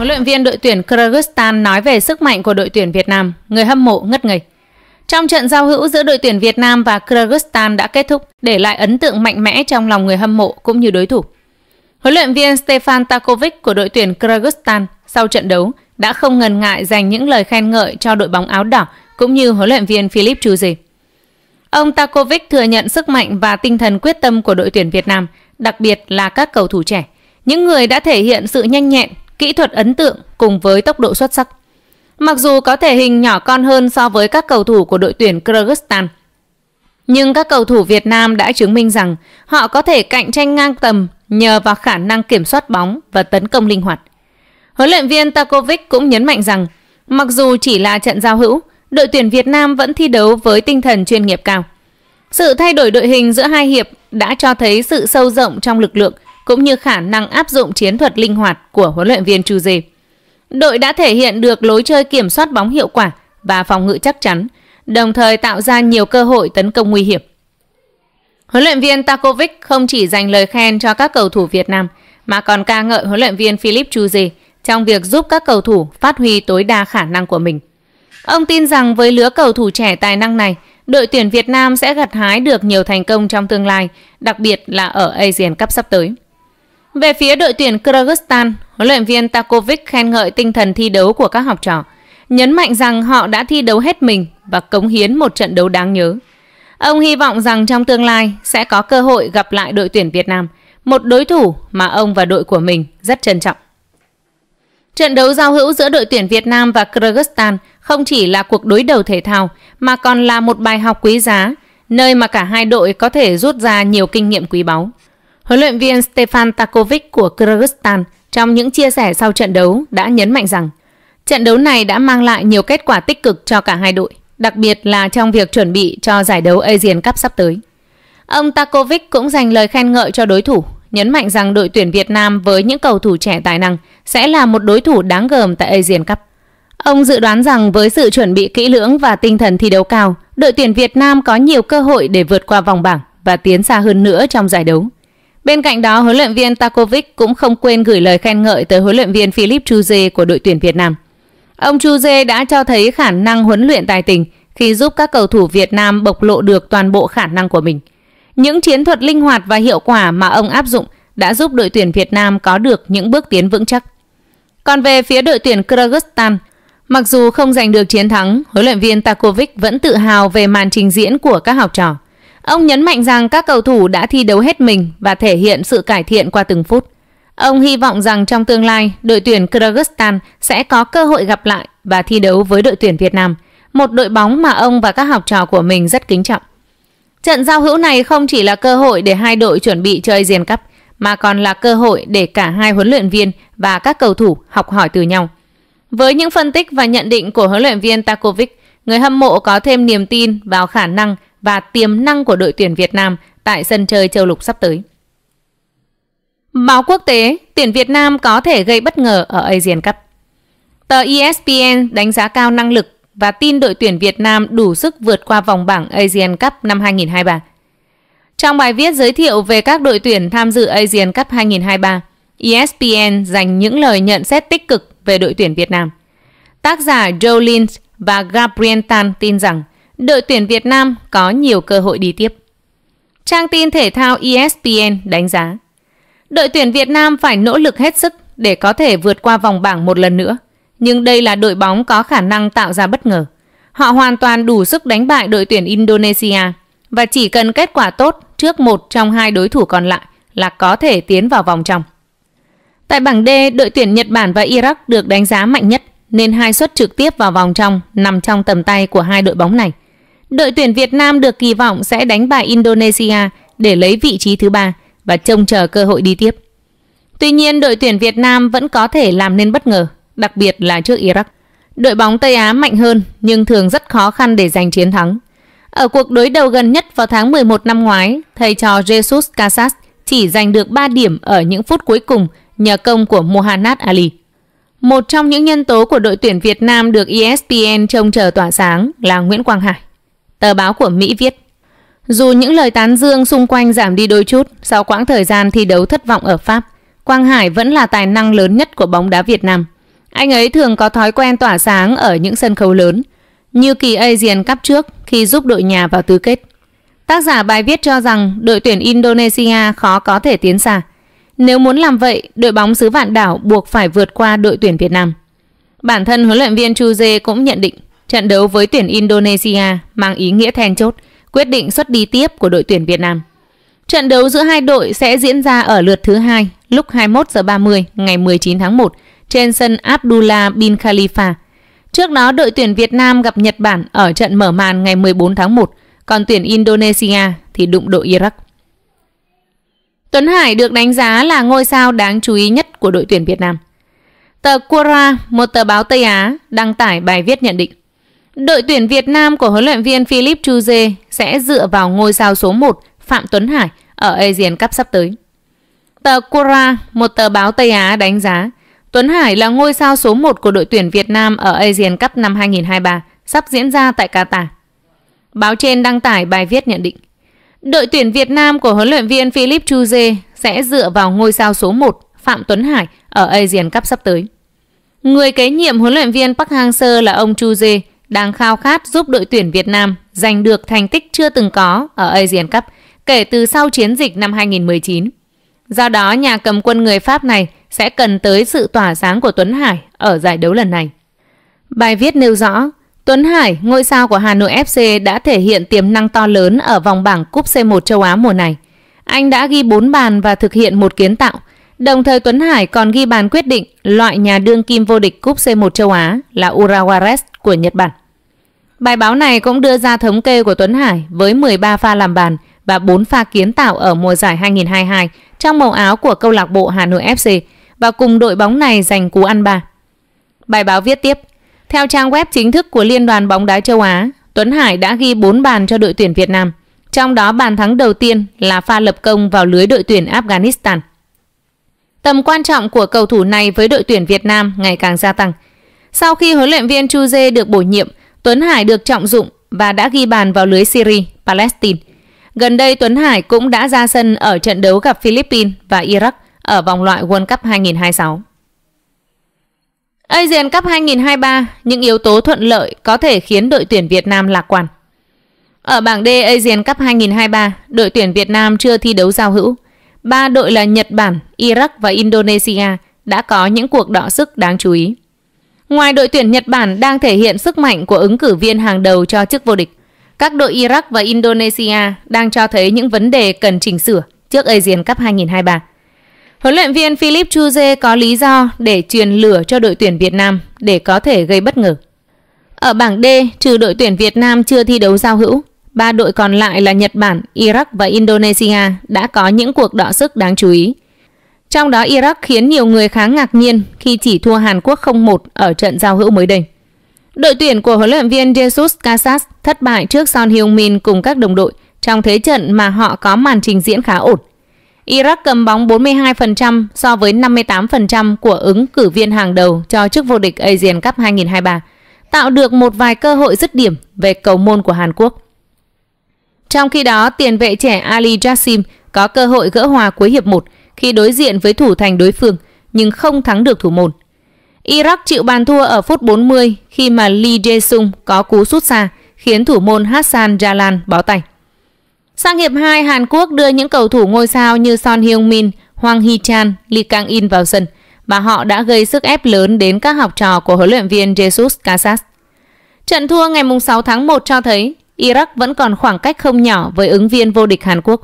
Huấn luyện viên đội tuyển Kyrgyzstan nói về sức mạnh của đội tuyển Việt Nam, người hâm mộ ngất ngây. Trong trận giao hữu giữa đội tuyển Việt Nam và Kyrgyzstan đã kết thúc, để lại ấn tượng mạnh mẽ trong lòng người hâm mộ cũng như đối thủ. Huấn luyện viên Stefan Takovic của đội tuyển Kyrgyzstan sau trận đấu đã không ngần ngại dành những lời khen ngợi cho đội bóng áo đỏ cũng như huấn luyện viên Philip Chuzi. Ông Takovic thừa nhận sức mạnh và tinh thần quyết tâm của đội tuyển Việt Nam, đặc biệt là các cầu thủ trẻ, những người đã thể hiện sự nhanh nhẹn, kỹ thuật ấn tượng cùng với tốc độ xuất sắc. Mặc dù có thể hình nhỏ con hơn so với các cầu thủ của đội tuyển Kyrgyzstan, nhưng các cầu thủ Việt Nam đã chứng minh rằng họ có thể cạnh tranh ngang tầm nhờ vào khả năng kiểm soát bóng và tấn công linh hoạt. Huấn luyện viên Takovic cũng nhấn mạnh rằng, mặc dù chỉ là trận giao hữu, đội tuyển Việt Nam vẫn thi đấu với tinh thần chuyên nghiệp cao. Sự thay đổi đội hình giữa hai hiệp đã cho thấy sự sâu rộng trong lực lượng cũng như khả năng áp dụng chiến thuật linh hoạt của huấn luyện viên Chuze. Đội đã thể hiện được lối chơi kiểm soát bóng hiệu quả và phòng ngự chắc chắn, đồng thời tạo ra nhiều cơ hội tấn công nguy hiểm. Huấn luyện viên Takovic không chỉ dành lời khen cho các cầu thủ Việt Nam mà còn ca ngợi huấn luyện viên Philip Chuze trong việc giúp các cầu thủ phát huy tối đa khả năng của mình. Ông tin rằng với lứa cầu thủ trẻ tài năng này, đội tuyển Việt Nam sẽ gặt hái được nhiều thành công trong tương lai, đặc biệt là ở Asian Cup sắp tới. Về phía đội tuyển Kyrgyzstan, huấn luyện viên Takovic khen ngợi tinh thần thi đấu của các học trò, nhấn mạnh rằng họ đã thi đấu hết mình và cống hiến một trận đấu đáng nhớ. Ông hy vọng rằng trong tương lai sẽ có cơ hội gặp lại đội tuyển Việt Nam, một đối thủ mà ông và đội của mình rất trân trọng. Trận đấu giao hữu giữa đội tuyển Việt Nam và Kyrgyzstan không chỉ là cuộc đối đầu thể thao mà còn là một bài học quý giá, nơi mà cả hai đội có thể rút ra nhiều kinh nghiệm quý báu. Huấn luyện viên Stefan Takovic của Kyrgyzstan trong những chia sẻ sau trận đấu đã nhấn mạnh rằng trận đấu này đã mang lại nhiều kết quả tích cực cho cả hai đội, đặc biệt là trong việc chuẩn bị cho giải đấu Asian Cup sắp tới. Ông Takovic cũng dành lời khen ngợi cho đối thủ, nhấn mạnh rằng đội tuyển Việt Nam với những cầu thủ trẻ tài năng sẽ là một đối thủ đáng gờm tại Asian Cup. Ông dự đoán rằng với sự chuẩn bị kỹ lưỡng và tinh thần thi đấu cao, đội tuyển Việt Nam có nhiều cơ hội để vượt qua vòng bảng và tiến xa hơn nữa trong giải đấu. Bên cạnh đó, huấn luyện viên Takovic cũng không quên gửi lời khen ngợi tới huấn luyện viên Philip Chuze của đội tuyển Việt Nam. Ông Chuze đã cho thấy khả năng huấn luyện tài tình khi giúp các cầu thủ Việt Nam bộc lộ được toàn bộ khả năng của mình. Những chiến thuật linh hoạt và hiệu quả mà ông áp dụng đã giúp đội tuyển Việt Nam có được những bước tiến vững chắc. Còn về phía đội tuyển Kyrgyzstan, mặc dù không giành được chiến thắng, huấn luyện viên Takovic vẫn tự hào về màn trình diễn của các học trò. Ông nhấn mạnh rằng các cầu thủ đã thi đấu hết mình và thể hiện sự cải thiện qua từng phút. Ông hy vọng rằng trong tương lai, đội tuyển Kyrgyzstan sẽ có cơ hội gặp lại và thi đấu với đội tuyển Việt Nam, một đội bóng mà ông và các học trò của mình rất kính trọng. Trận giao hữu này không chỉ là cơ hội để hai đội chuẩn bị cho Asian Cup, mà còn là cơ hội để cả hai huấn luyện viên và các cầu thủ học hỏi từ nhau. Với những phân tích và nhận định của huấn luyện viên Takovic, người hâm mộ có thêm niềm tin vào khả năng và tiềm năng của đội tuyển Việt Nam tại sân chơi châu lục sắp tới. Báo quốc tế, tuyển Việt Nam có thể gây bất ngờ ở Asian Cup. Tờ ESPN đánh giá cao năng lực và tin đội tuyển Việt Nam đủ sức vượt qua vòng bảng Asian Cup năm 2023. Trong bài viết giới thiệu về các đội tuyển tham dự Asian Cup 2023, ESPN dành những lời nhận xét tích cực về đội tuyển Việt Nam. Tác giả Joe Lynch và Gabriel Tan tin rằng đội tuyển Việt Nam có nhiều cơ hội đi tiếp. Trang tin thể thao ESPN đánh giá Đội tuyển Việt Nam phải nỗ lực hết sức để có thể vượt qua vòng bảng một lần nữa. Nhưng đây là đội bóng có khả năng tạo ra bất ngờ. Họ hoàn toàn đủ sức đánh bại đội tuyển Indonesia và chỉ cần kết quả tốt trước một trong hai đối thủ còn lại là có thể tiến vào vòng trong. Tại bảng D, đội tuyển Nhật Bản và Iraq được đánh giá mạnh nhất nên hai suất trực tiếp vào vòng trong nằm trong tầm tay của hai đội bóng này. Đội tuyển Việt Nam được kỳ vọng sẽ đánh bại Indonesia để lấy vị trí thứ ba và trông chờ cơ hội đi tiếp. Tuy nhiên, đội tuyển Việt Nam vẫn có thể làm nên bất ngờ, đặc biệt là trước Iraq. Đội bóng Tây Á mạnh hơn nhưng thường rất khó khăn để giành chiến thắng. Ở cuộc đối đầu gần nhất vào tháng 11 năm ngoái, thầy trò Jesus Casas chỉ giành được 3 điểm ở những phút cuối cùng nhờ công của Mohanad Ali. Một trong những nhân tố của đội tuyển Việt Nam được ESPN trông chờ tỏa sáng là Nguyễn Quang Hải. Tờ báo của Mỹ viết Dù những lời tán dương xung quanh giảm đi đôi chút sau quãng thời gian thi đấu thất vọng ở Pháp, Quang Hải vẫn là tài năng lớn nhất của bóng đá Việt Nam. Anh ấy thường có thói quen tỏa sáng ở những sân khấu lớn, như kỳ Asian Cup trước khi giúp đội nhà vào tứ kết. Tác giả bài viết cho rằng đội tuyển Indonesia khó có thể tiến xa. Nếu muốn làm vậy, đội bóng xứ vạn đảo buộc phải vượt qua đội tuyển Việt Nam. Bản thân huấn luyện viên Chu Dê cũng nhận định Trận đấu với tuyển Indonesia mang ý nghĩa then chốt, quyết định xuất đi tiếp của đội tuyển Việt Nam. Trận đấu giữa hai đội sẽ diễn ra ở lượt thứ hai lúc 21 giờ 30 ngày 19 tháng 1 trên sân Abdullah bin Khalifa. Trước đó đội tuyển Việt Nam gặp Nhật Bản ở trận mở màn ngày 14 tháng 1, còn tuyển Indonesia thì đụng đội Iraq. Tuấn Hải được đánh giá là ngôi sao đáng chú ý nhất của đội tuyển Việt Nam. Tờ Quora, một tờ báo Tây Á, đăng tải bài viết nhận định Đội tuyển Việt Nam của huấn luyện viên Philip Chuze sẽ dựa vào ngôi sao số 1 Phạm Tuấn Hải ở Asian Cup sắp tới. Tờ Cora, một tờ báo Tây Á đánh giá, Tuấn Hải là ngôi sao số 1 của đội tuyển Việt Nam ở Asian Cup năm 2023 sắp diễn ra tại Qatar. Báo trên đăng tải bài viết nhận định, đội tuyển Việt Nam của huấn luyện viên Philip Chuze sẽ dựa vào ngôi sao số 1 Phạm Tuấn Hải ở Asian Cup sắp tới. Người kế nhiệm huấn luyện viên Park Hang-seo là ông Chu Jae, đang khao khát giúp đội tuyển Việt Nam giành được thành tích chưa từng có ở Asian Cup kể từ sau chiến dịch năm 2019. Do đó, nhà cầm quân người Pháp này sẽ cần tới sự tỏa sáng của Tuấn Hải ở giải đấu lần này. Bài viết nêu rõ, Tuấn Hải, ngôi sao của Hà Nội FC đã thể hiện tiềm năng to lớn ở vòng bảng Cúp C1 châu Á mùa này. Anh đã ghi 4 bàn và thực hiện một kiến tạo. Đồng thời Tuấn Hải còn ghi bàn quyết định loại nhà đương kim vô địch Cúp C1 châu Á là Urawares của Nhật Bản. Bài báo này cũng đưa ra thống kê của Tuấn Hải với 13 pha làm bàn và 4 pha kiến tạo ở mùa giải 2022 trong màu áo của câu lạc bộ Hà Nội FC và cùng đội bóng này giành cú ăn ba. Bài báo viết tiếp, theo trang web chính thức của Liên đoàn bóng đá châu Á, Tuấn Hải đã ghi 4 bàn cho đội tuyển Việt Nam, trong đó bàn thắng đầu tiên là pha lập công vào lưới đội tuyển Afghanistan. Tầm quan trọng của cầu thủ này với đội tuyển Việt Nam ngày càng gia tăng. Sau khi huấn luyện viên Chu Dê được bổ nhiệm, Tuấn Hải được trọng dụng và đã ghi bàn vào lưới Syria, Palestine. Gần đây Tuấn Hải cũng đã ra sân ở trận đấu gặp Philippines và Iraq ở vòng loại World Cup 2026. Asian Cup 2023, những yếu tố thuận lợi có thể khiến đội tuyển Việt Nam lạc quan. Ở bảng D Asian Cup 2023, đội tuyển Việt Nam chưa thi đấu giao hữu. Ba đội là Nhật Bản, Iraq và Indonesia đã có những cuộc đọ sức đáng chú ý. Ngoài đội tuyển Nhật Bản đang thể hiện sức mạnh của ứng cử viên hàng đầu cho chức vô địch, các đội Iraq và Indonesia đang cho thấy những vấn đề cần chỉnh sửa trước Asian Cup 2023. Huấn luyện viên Philip Chuze có lý do để truyền lửa cho đội tuyển Việt Nam để có thể gây bất ngờ. Ở bảng D, trừ đội tuyển Việt Nam chưa thi đấu giao hữu, ba đội còn lại là Nhật Bản, Iraq và Indonesia đã có những cuộc đọ sức đáng chú ý. Trong đó Iraq khiến nhiều người khá ngạc nhiên khi chỉ thua Hàn Quốc 0-1 ở trận giao hữu mới đây. Đội tuyển của huấn luyện viên Jesus Casas thất bại trước Son Heung-min cùng các đồng đội trong thế trận mà họ có màn trình diễn khá ổn. Iraq cầm bóng 42% so với 58% của ứng cử viên hàng đầu cho chức vô địch Asian Cup 2023, tạo được một vài cơ hội dứt điểm về cầu môn của Hàn Quốc. Trong khi đó, tiền vệ trẻ Ali Jassim có cơ hội gỡ hòa cuối hiệp 1 khi đối diện với thủ thành đối phương nhưng không thắng được thủ môn. Iraq chịu bàn thua ở phút 40 khi mà Lee Jae-sung có cú sút xa khiến thủ môn Hassan Jalan bó tay. Sang hiệp 2, Hàn Quốc đưa những cầu thủ ngôi sao như Son Heung-min, Hoàng Hee-chan, Lee Kang-in vào sân và họ đã gây sức ép lớn đến các học trò của huấn luyện viên Jesus Casas. Trận thua ngày 6 tháng 1 cho thấy Iraq vẫn còn khoảng cách không nhỏ với ứng viên vô địch Hàn Quốc.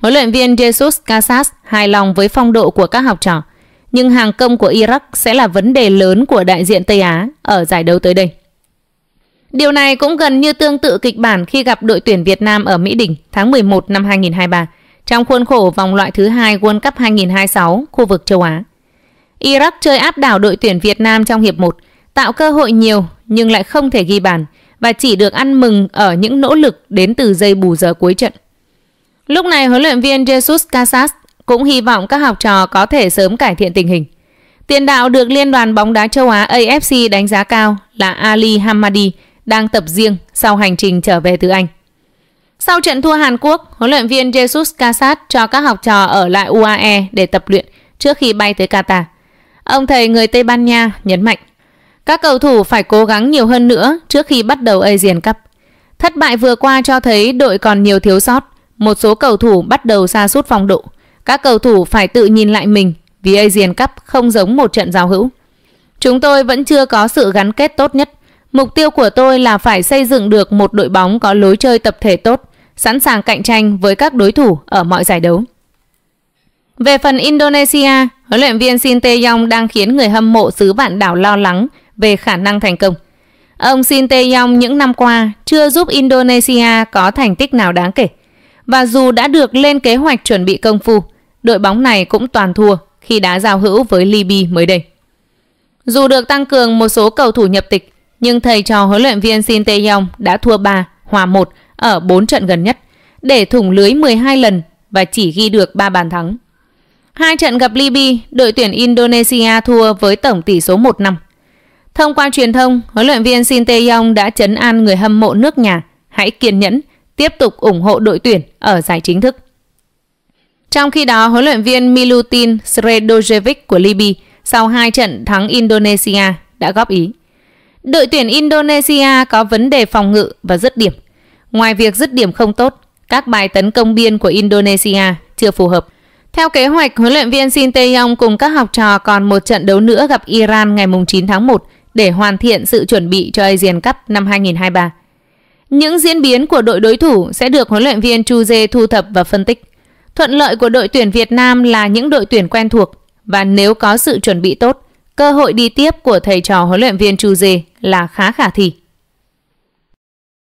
Huấn luyện viên Jesus Casas hài lòng với phong độ của các học trò, nhưng hàng công của Iraq sẽ là vấn đề lớn của đại diện Tây Á ở giải đấu tới đây. Điều này cũng gần như tương tự kịch bản khi gặp đội tuyển Việt Nam ở Mỹ Đình tháng 11 năm 2023 trong khuôn khổ vòng loại thứ hai World Cup 2026 khu vực châu Á. Iraq chơi áp đảo đội tuyển Việt Nam trong hiệp 1, tạo cơ hội nhiều nhưng lại không thể ghi bàn và chỉ được ăn mừng ở những nỗ lực đến từ giây bù giờ cuối trận. Lúc này huấn luyện viên Jesus Casas cũng hy vọng các học trò có thể sớm cải thiện tình hình. Tiền đạo được Liên đoàn bóng đá châu Á AFC đánh giá cao là Ali Hamadi đang tập riêng sau hành trình trở về từ Anh. Sau trận thua Hàn Quốc, huấn luyện viên Jesus Casas cho các học trò ở lại UAE để tập luyện trước khi bay tới Qatar. Ông thầy người Tây Ban Nha nhấn mạnh, các cầu thủ phải cố gắng nhiều hơn nữa trước khi bắt đầu Asian Cup. Thất bại vừa qua cho thấy đội còn nhiều thiếu sót một số cầu thủ bắt đầu xa sút phong độ. Các cầu thủ phải tự nhìn lại mình vì Asian Cup không giống một trận giao hữu. Chúng tôi vẫn chưa có sự gắn kết tốt nhất. Mục tiêu của tôi là phải xây dựng được một đội bóng có lối chơi tập thể tốt, sẵn sàng cạnh tranh với các đối thủ ở mọi giải đấu. Về phần Indonesia, huấn luyện viên Shin Tae-yong đang khiến người hâm mộ xứ vạn đảo lo lắng về khả năng thành công. Ông Shin Tae-yong những năm qua chưa giúp Indonesia có thành tích nào đáng kể. Và dù đã được lên kế hoạch chuẩn bị công phu, đội bóng này cũng toàn thua khi đá giao hữu với Libya mới đây. Dù được tăng cường một số cầu thủ nhập tịch, nhưng thầy trò huấn luyện viên Shin Tae-yong đã thua 3, hòa 1 ở 4 trận gần nhất, để thủng lưới 12 lần và chỉ ghi được 3 bàn thắng. Hai trận gặp Libya, đội tuyển Indonesia thua với tổng tỷ số 1 năm. Thông qua truyền thông, huấn luyện viên Shin Tae-yong đã chấn an người hâm mộ nước nhà, hãy kiên nhẫn, tiếp tục ủng hộ đội tuyển ở giải chính thức. Trong khi đó, huấn luyện viên Milutin Sredojevic của Libya sau hai trận thắng Indonesia đã góp ý. Đội tuyển Indonesia có vấn đề phòng ngự và dứt điểm. Ngoài việc dứt điểm không tốt, các bài tấn công biên của Indonesia chưa phù hợp. Theo kế hoạch, huấn luyện viên Shin Tae-yong cùng các học trò còn một trận đấu nữa gặp Iran ngày 9 tháng 1 để hoàn thiện sự chuẩn bị cho Asian Cup năm 2023. Những diễn biến của đội đối thủ sẽ được huấn luyện viên Chu Dê thu thập và phân tích. Thuận lợi của đội tuyển Việt Nam là những đội tuyển quen thuộc và nếu có sự chuẩn bị tốt, cơ hội đi tiếp của thầy trò huấn luyện viên Chu Dê là khá khả thi.